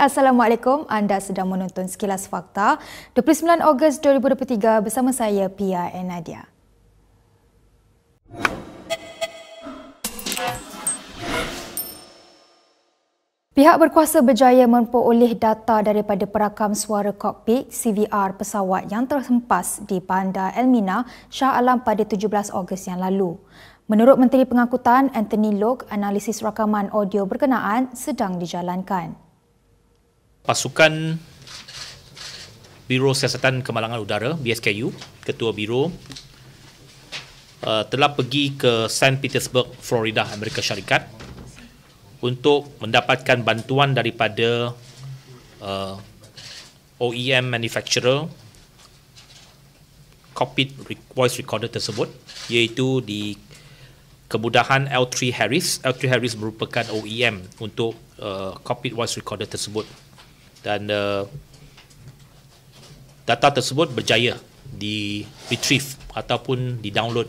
Assalamualaikum. Anda sedang menonton Sekilas Fakta 29 Ogos 2023 bersama saya Pia and Nadia. Pihak berkuasa berjaya memperoleh data daripada perakam suara kokpit CVR pesawat yang terhempas di Bandar Elmina, Shah Alam pada 17 Ogos yang lalu. Menurut Menteri Pengangkutan Anthony Loke, analisis rakaman audio berkenaan sedang dijalankan pasukan Biro Siasatan Kemalangan Udara BSKU Ketua Biro uh, telah pergi ke St. Petersburg, Florida, Amerika Syarikat untuk mendapatkan bantuan daripada uh, OEM manufacturer cockpit voice recorder tersebut iaitu di kemudahan L3 Harris. L3 Harris merupakan OEM untuk uh, cockpit voice recorder tersebut dan uh, data tersebut berjaya di retrieve ataupun di download.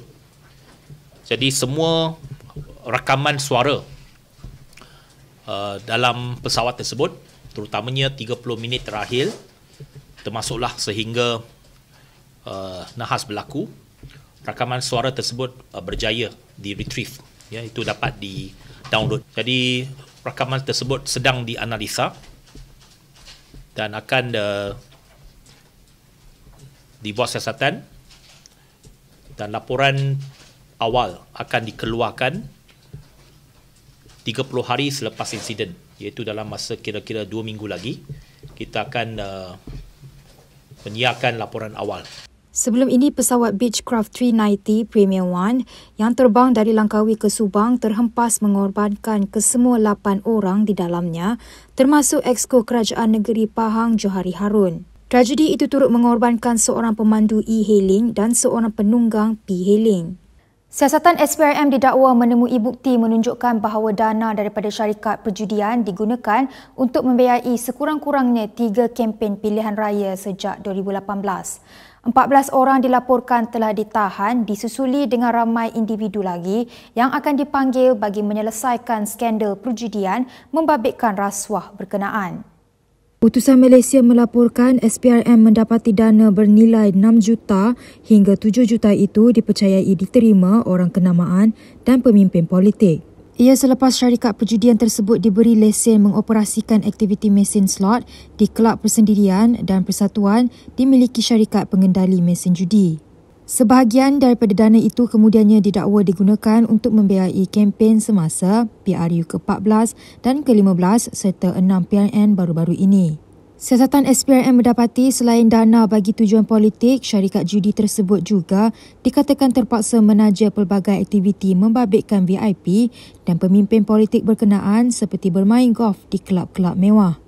Jadi semua rakaman suara uh, dalam pesawat tersebut terutamanya 30 minit terakhir termasuklah sehingga uh, nahas berlaku rakaman suara tersebut uh, berjaya di retrieve ya itu dapat di download jadi rakaman tersebut sedang dianalisa dan akan uh, dibuat siasatan dan laporan awal akan dikeluarkan 30 hari selepas insiden iaitu dalam masa kira-kira 2 minggu lagi kita akan uh, menyiarkan laporan awal Sebelum ini, pesawat Beechcraft 390 Premier One yang terbang dari Langkawi ke Subang terhempas mengorbankan kesemua lapan orang di dalamnya, termasuk Exko Kerajaan Negeri Pahang Johari Harun. Tragedi itu turut mengorbankan seorang pemandu e-hailing dan seorang penunggang p-hailing. Siasatan SPRM didakwa menemui bukti menunjukkan bahawa dana daripada syarikat perjudian digunakan untuk membiayai sekurang-kurangnya tiga kempen pilihan raya sejak 2018. 14 orang dilaporkan telah ditahan disusuli dengan ramai individu lagi yang akan dipanggil bagi menyelesaikan skandal perjudian membabitkan rasuah berkenaan. Utusan Malaysia melaporkan SPRM mendapati dana bernilai 6 juta hingga 7 juta itu dipercayai diterima orang kenamaan dan pemimpin politik. Ia selepas syarikat perjudian tersebut diberi lesen mengoperasikan aktiviti mesin slot di kelab persendirian dan persatuan dimiliki syarikat pengendali mesin judi. Sebahagian daripada dana itu kemudiannya didakwa digunakan untuk membiayai kempen semasa PRU ke-14 dan ke-15 serta 6 PRN baru-baru ini. Siasatan SPRM mendapati selain dana bagi tujuan politik, syarikat judi tersebut juga dikatakan terpaksa menaja pelbagai aktiviti membabitkan VIP dan pemimpin politik berkenaan seperti bermain golf di kelab-kelab mewah.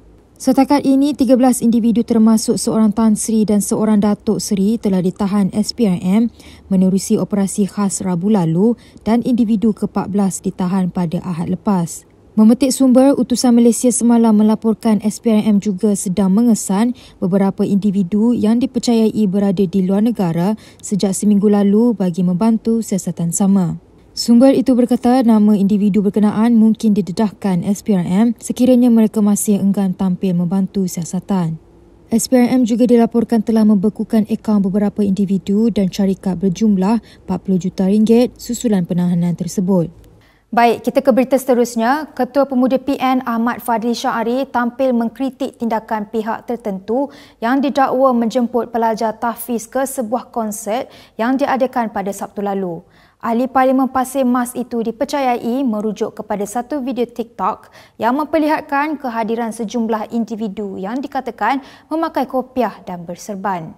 Setakat ini, 13 individu termasuk seorang Tan Sri dan seorang Datuk Sri telah ditahan SPRM menerusi operasi khas Rabu lalu dan individu ke-14 ditahan pada Ahad lepas. Memetik sumber, utusan Malaysia semalam melaporkan SPRM juga sedang mengesan beberapa individu yang dipercayai berada di luar negara sejak seminggu lalu bagi membantu siasatan sama. Sumber itu berkata nama individu berkenaan mungkin didedahkan SPRM sekiranya mereka masih enggan tampil membantu siasatan. SPRM juga dilaporkan telah membekukan akaun beberapa individu dan syarikat berjumlah 40 juta ringgit susulan penahanan tersebut. Baik, kita ke berita seterusnya. Ketua Pemuda PN Ahmad Fadli Syahari tampil mengkritik tindakan pihak tertentu yang didakwa menjemput pelajar tahfiz ke sebuah konsert yang diadakan pada Sabtu lalu. Ahli Parlimen Pasir Mas itu dipercayai merujuk kepada satu video TikTok yang memperlihatkan kehadiran sejumlah individu yang dikatakan memakai kopiah dan berserban.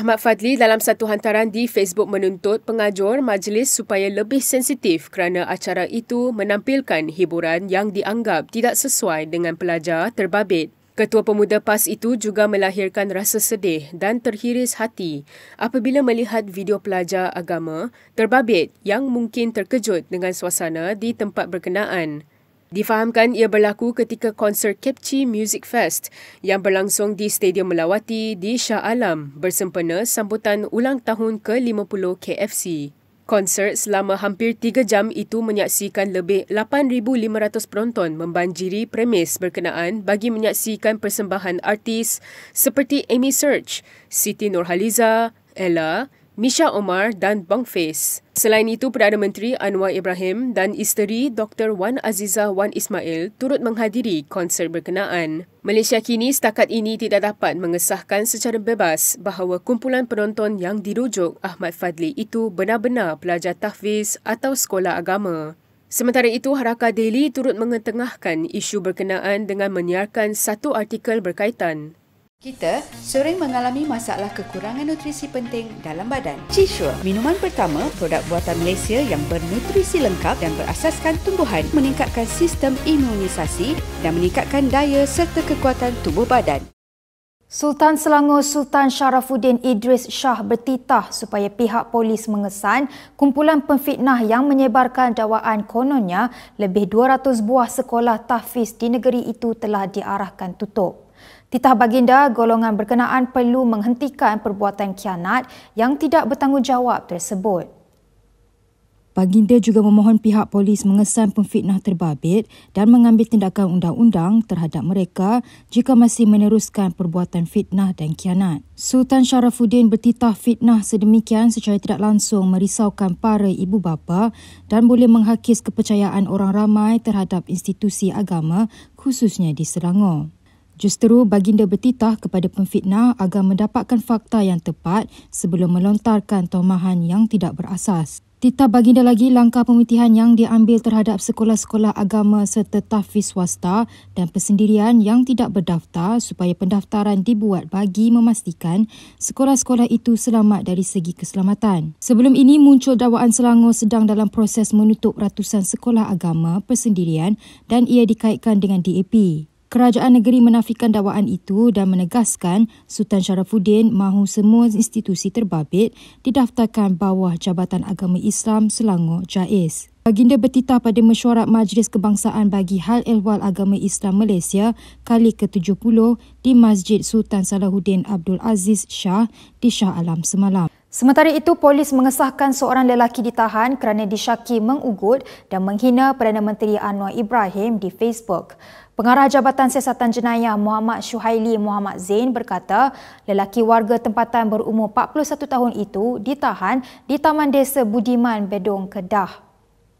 Ahmad Fadli dalam satu hantaran di Facebook menuntut pengajur majlis supaya lebih sensitif kerana acara itu menampilkan hiburan yang dianggap tidak sesuai dengan pelajar terbabit. Ketua Pemuda PAS itu juga melahirkan rasa sedih dan terhiris hati apabila melihat video pelajar agama terbabit yang mungkin terkejut dengan suasana di tempat berkenaan. Difahamkan ia berlaku ketika konser Kepchi Music Fest yang berlangsung di Stadium Melawati di Shah Alam bersempena sambutan ulang tahun ke-50 KFC. Konser selama hampir tiga jam itu menyaksikan lebih 8,500 penonton membanjiri premis berkenaan bagi menyaksikan persembahan artis seperti Amy Search, Siti Nurhaliza, Ella, Misha Omar dan Bang Fais. Selain itu, Perdana Menteri Anwar Ibrahim dan isteri Dr. Wan Aziza Wan Ismail turut menghadiri konser berkenaan. Malaysia kini setakat ini tidak dapat mengesahkan secara bebas bahawa kumpulan penonton yang dirujuk Ahmad Fadli itu benar-benar pelajar tahfiz atau sekolah agama. Sementara itu, Haraka Daily turut mengetengahkan isu berkenaan dengan menyiarkan satu artikel berkaitan. Kita sering mengalami masalah kekurangan nutrisi penting dalam badan. Cisur, minuman pertama produk buatan Malaysia yang bernutrisi lengkap dan berasaskan tumbuhan meningkatkan sistem imunisasi dan meningkatkan daya serta kekuatan tubuh badan. Sultan Selangor Sultan Sharafuddin Idris Shah bertitah supaya pihak polis mengesan kumpulan penfitnah yang menyebarkan dakwaan kononnya lebih 200 buah sekolah tahfiz di negeri itu telah diarahkan tutup. Titah Baginda, golongan berkenaan perlu menghentikan perbuatan kianat yang tidak bertanggungjawab tersebut. Baginda juga memohon pihak polis mengesan pemfitnah terbabit dan mengambil tindakan undang-undang terhadap mereka jika masih meneruskan perbuatan fitnah dan kianat. Sultan Sharafuddin bertitah fitnah sedemikian secara tidak langsung merisaukan para ibu bapa dan boleh menghakis kepercayaan orang ramai terhadap institusi agama khususnya di Selangor. Justeru baginda bertitah kepada pemfitnah agar mendapatkan fakta yang tepat sebelum melontarkan tomahan yang tidak berasas. Titah baginda lagi langkah pemutihan yang diambil terhadap sekolah-sekolah agama serta tahfiz swasta dan persendirian yang tidak berdaftar supaya pendaftaran dibuat bagi memastikan sekolah-sekolah itu selamat dari segi keselamatan. Sebelum ini muncul dakwaan Selangor sedang dalam proses menutup ratusan sekolah agama persendirian dan ia dikaitkan dengan DAP. Kerajaan negeri menafikan dakwaan itu dan menegaskan Sultan Sharafuddin mahu semua institusi terbabit didaftarkan bawah Jabatan Agama Islam Selangor JAIS. Baginda bertitah pada mesyuarat Majlis Kebangsaan bagi Hal Ehwal Agama Islam Malaysia kali ke-70 di Masjid Sultan Salahuddin Abdul Aziz Shah di Shah Alam semalam. Sementara itu, polis mengesahkan seorang lelaki ditahan kerana disyaki mengugut dan menghina Perdana Menteri Anwar Ibrahim di Facebook. Pengarah Jabatan Siasatan Jenayah Muhammad Syuhaili Muhammad Zain berkata, lelaki warga tempatan berumur 41 tahun itu ditahan di Taman Desa Budiman Bedong Kedah.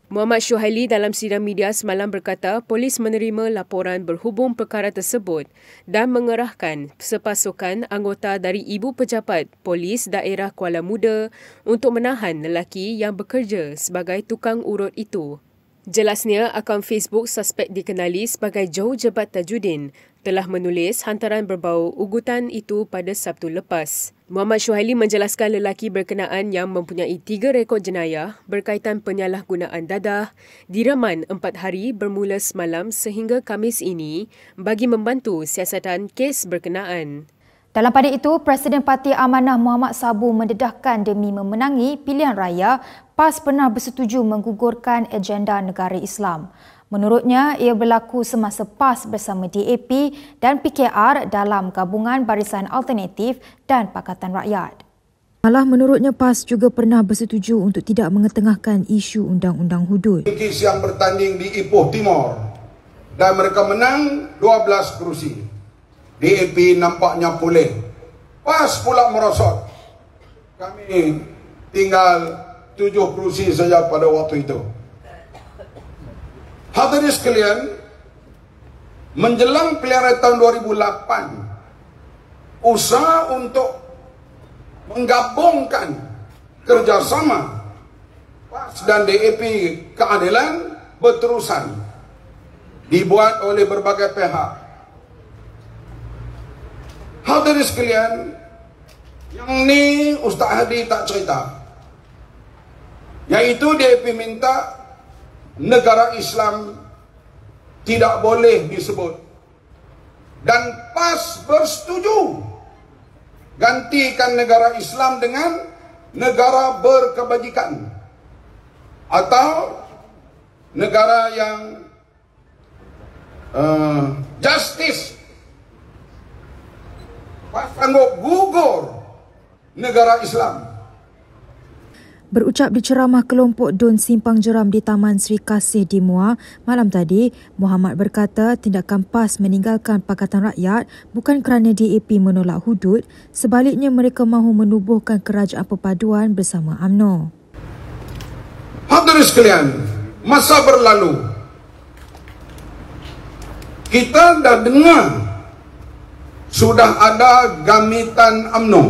Muhammad Syuhaili dalam sidang media semalam berkata polis menerima laporan berhubung perkara tersebut dan mengerahkan sepasukan anggota dari ibu pejabat polis daerah Kuala Muda untuk menahan lelaki yang bekerja sebagai tukang urut itu. Jelasnya, akaun Facebook suspek dikenali sebagai Joe Jebat Tajuddin telah menulis hantaran berbau ugutan itu pada Sabtu lepas. Muhammad Shuhaili menjelaskan lelaki berkenaan yang mempunyai tiga rekod jenayah berkaitan penyalahgunaan dadah diraman empat hari bermula semalam sehingga Kamis ini bagi membantu siasatan kes berkenaan. Dalam pada itu, Presiden Parti Amanah Muhammad Sabu mendedahkan demi memenangi pilihan raya, PAS pernah bersetuju menggugurkan agenda negara Islam. Menurutnya, ia berlaku semasa PAS bersama DAP dan PKR dalam gabungan barisan alternatif dan Pakatan Rakyat. Malah menurutnya PAS juga pernah bersetuju untuk tidak mengetengahkan isu undang-undang hudud. Kekis yang bertanding di Ipoh Timur dan mereka menang 12 kerusi. DAP nampaknya pulih. Pas pula merosot. Kami tinggal tujuh kursi saja pada waktu itu. Hadirin sekalian, menjelang pilihan tahun 2008, usaha untuk menggabungkan kerjasama PAS dan DAP keadilan berterusan dibuat oleh berbagai pihak Hadirin sekalian, yang ni Ustaz Hadi tak cerita. Yaitu dia meminta negara Islam tidak boleh disebut. Dan PAS bersetuju gantikan negara Islam dengan negara berkebajikan atau negara yang uh, justice Pak gugur negara Islam. Berucap di ceramah kelompok Don Simpang Jeram di Taman Sri Kasih di Muar, malam tadi, Muhammad berkata tindakan PAS meninggalkan Pakatan Rakyat bukan kerana DAP menolak hudud, sebaliknya mereka mahu menubuhkan kerajaan perpaduan bersama AMNO. Hadirin sekalian, masa berlalu. Kita dah dengar sudah ada gamitan UMNO.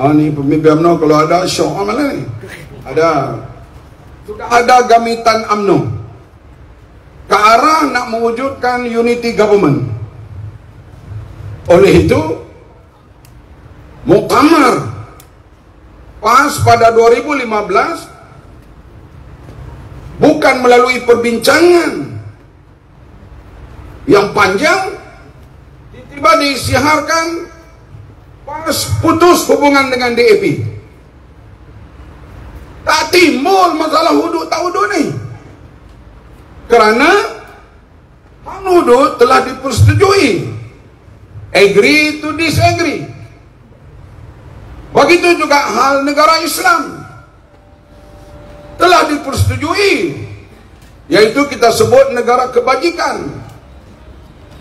Oh ah, ni pemimpin UMNO kalau ada syok amal lah ni? Ada. Sudah ada gamitan UMNO. Ke arah nak mewujudkan unity government. Oleh itu, Muqamar pas pada 2015 bukan melalui perbincangan yang panjang tiba disiharkan pas putus hubungan dengan DAP tak timbul masalah hudud tak hudud ni kerana hal hudud telah dipersetujui agree to disagree begitu juga hal negara Islam telah dipersetujui yaitu kita sebut negara kebajikan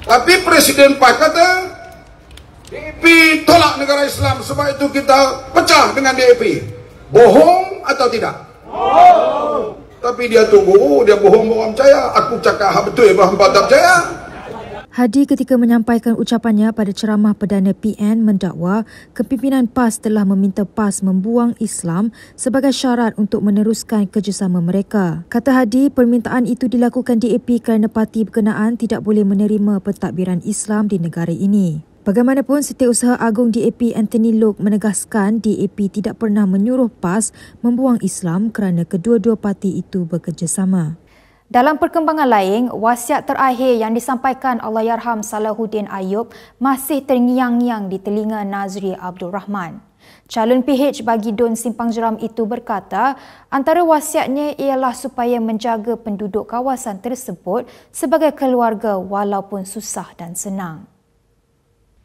tapi Presiden Pak kata DAP tolak negara Islam sebab itu kita pecah dengan DAP. Bohong atau tidak? Bohong. Tapi dia tunggu, dia bohong bohong percaya. Aku cakap hak betul, bahan tak percaya. Hadi ketika menyampaikan ucapannya pada ceramah Perdana PN mendakwa kepimpinan PAS telah meminta PAS membuang Islam sebagai syarat untuk meneruskan kerjasama mereka. Kata Hadi, permintaan itu dilakukan di DAP kerana parti berkenaan tidak boleh menerima pentadbiran Islam di negara ini. Bagaimanapun, Setiausaha Agung DAP Anthony Lok menegaskan DAP tidak pernah menyuruh PAS membuang Islam kerana kedua-dua parti itu bekerjasama. Dalam perkembangan lain, wasiat terakhir yang disampaikan Allahyarham Salahuddin Ayub masih terngiang-ngiang di telinga Nazri Abdul Rahman. Calon PH bagi don Simpang Jeram itu berkata, antara wasiatnya ialah supaya menjaga penduduk kawasan tersebut sebagai keluarga walaupun susah dan senang.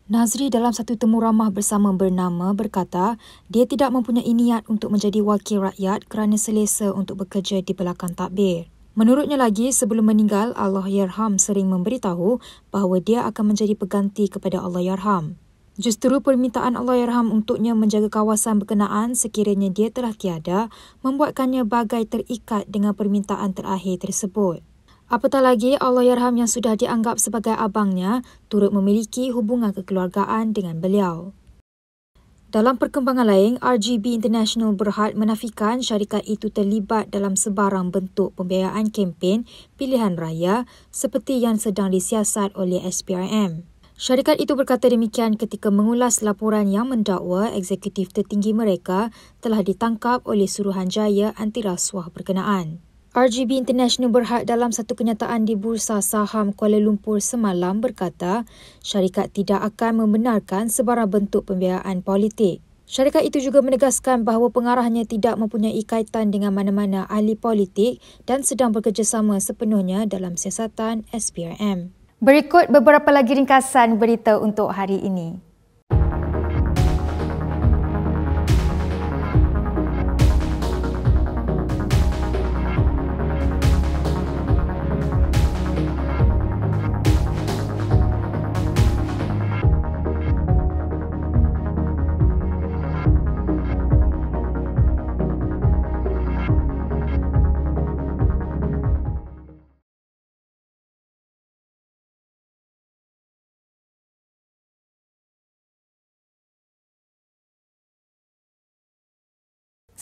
Nazri dalam satu temu ramah bersama bernama berkata, dia tidak mempunyai niat untuk menjadi wakil rakyat kerana selesa untuk bekerja di belakang takbir. Menurutnya lagi, sebelum meninggal, Allah Yarham sering memberitahu bahawa dia akan menjadi peganti kepada Allah Yarham. Justeru permintaan Allah Yarham untuknya menjaga kawasan berkenaan sekiranya dia telah tiada, membuatkannya bagai terikat dengan permintaan terakhir tersebut. Apatah lagi, Allah Yarham yang sudah dianggap sebagai abangnya turut memiliki hubungan kekeluargaan dengan beliau. Dalam perkembangan lain, RGB International Berhad menafikan syarikat itu terlibat dalam sebarang bentuk pembiayaan kempen pilihan raya seperti yang sedang disiasat oleh SPRM. Syarikat itu berkata demikian ketika mengulas laporan yang mendakwa eksekutif tertinggi mereka telah ditangkap oleh Suruhanjaya Antirasuah berkenaan. RGB International Berhad dalam satu kenyataan di Bursa Saham Kuala Lumpur semalam berkata syarikat tidak akan membenarkan sebarang bentuk pembiayaan politik. Syarikat itu juga menegaskan bahawa pengarahnya tidak mempunyai kaitan dengan mana-mana ahli politik dan sedang bekerjasama sepenuhnya dalam siasatan SPRM. Berikut beberapa lagi ringkasan berita untuk hari ini.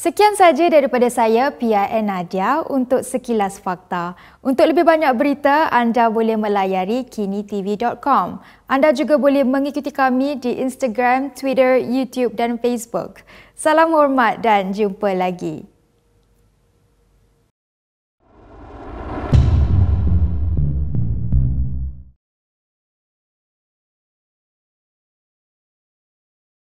Sekian saja daripada saya PIN Nadia untuk sekilas fakta. Untuk lebih banyak berita anda boleh melayari kinitv.com. Anda juga boleh mengikuti kami di Instagram, Twitter, YouTube dan Facebook. Salam hormat dan jumpa lagi.